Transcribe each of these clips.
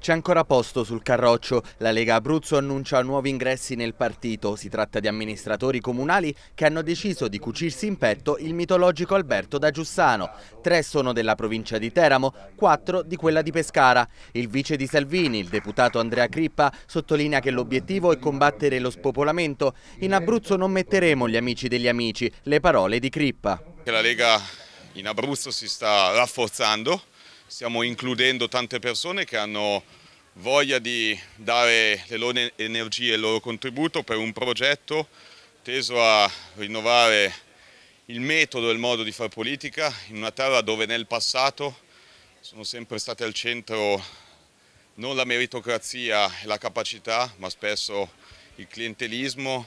C'è ancora posto sul carroccio. La Lega Abruzzo annuncia nuovi ingressi nel partito. Si tratta di amministratori comunali che hanno deciso di cucirsi in petto il mitologico Alberto da Giussano. Tre sono della provincia di Teramo, quattro di quella di Pescara. Il vice di Salvini, il deputato Andrea Crippa, sottolinea che l'obiettivo è combattere lo spopolamento. In Abruzzo non metteremo gli amici degli amici, le parole di Crippa. La Lega in Abruzzo si sta rafforzando stiamo includendo tante persone che hanno voglia di dare le loro energie e il loro contributo per un progetto teso a rinnovare il metodo e il modo di fare politica in una terra dove nel passato sono sempre state al centro non la meritocrazia e la capacità, ma spesso il clientelismo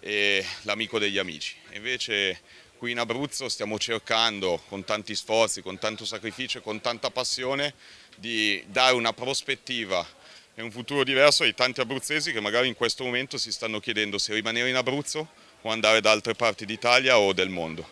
e l'amico degli amici. Invece Qui in Abruzzo stiamo cercando con tanti sforzi, con tanto sacrificio e con tanta passione di dare una prospettiva e un futuro diverso ai tanti abruzzesi che magari in questo momento si stanno chiedendo se rimanere in Abruzzo o andare da altre parti d'Italia o del mondo.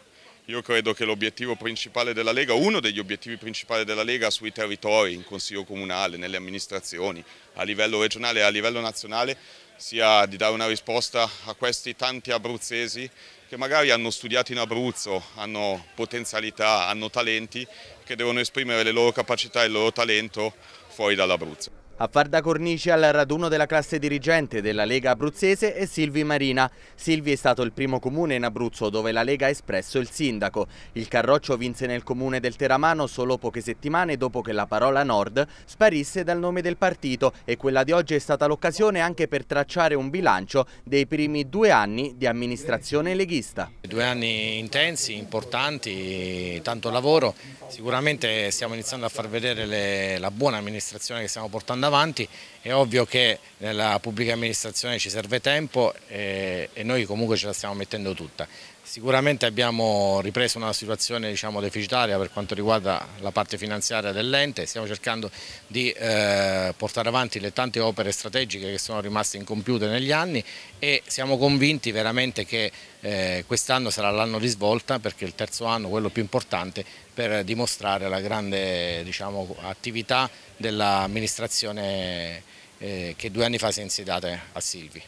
Io credo che l'obiettivo principale della Lega, uno degli obiettivi principali della Lega sui territori, in consiglio comunale, nelle amministrazioni, a livello regionale e a livello nazionale, sia di dare una risposta a questi tanti abruzzesi che magari hanno studiato in Abruzzo, hanno potenzialità, hanno talenti, che devono esprimere le loro capacità e il loro talento fuori dall'Abruzzo. A far da cornice al raduno della classe dirigente della Lega Abruzzese è Silvi Marina. Silvi è stato il primo comune in Abruzzo dove la Lega ha espresso il sindaco. Il Carroccio vinse nel comune del Teramano solo poche settimane dopo che la parola Nord sparisse dal nome del partito e quella di oggi è stata l'occasione anche per tracciare un bilancio dei primi due anni di amministrazione leghista. Due anni intensi, importanti, tanto lavoro. Sicuramente stiamo iniziando a far vedere le, la buona amministrazione che stiamo portando avanti avanti. È ovvio che nella pubblica amministrazione ci serve tempo e, eh, e noi comunque ce la stiamo mettendo tutta. Sicuramente abbiamo ripreso una situazione diciamo, deficitaria per quanto riguarda la parte finanziaria dell'ente, stiamo cercando di eh, portare avanti le tante opere strategiche che sono rimaste incompiute negli anni e siamo convinti veramente che eh, quest'anno sarà l'anno di svolta perché è il terzo anno, quello più importante, per dimostrare la grande diciamo, attività dell'amministrazione eh, eh, che due anni fa si è insediata a Silvi.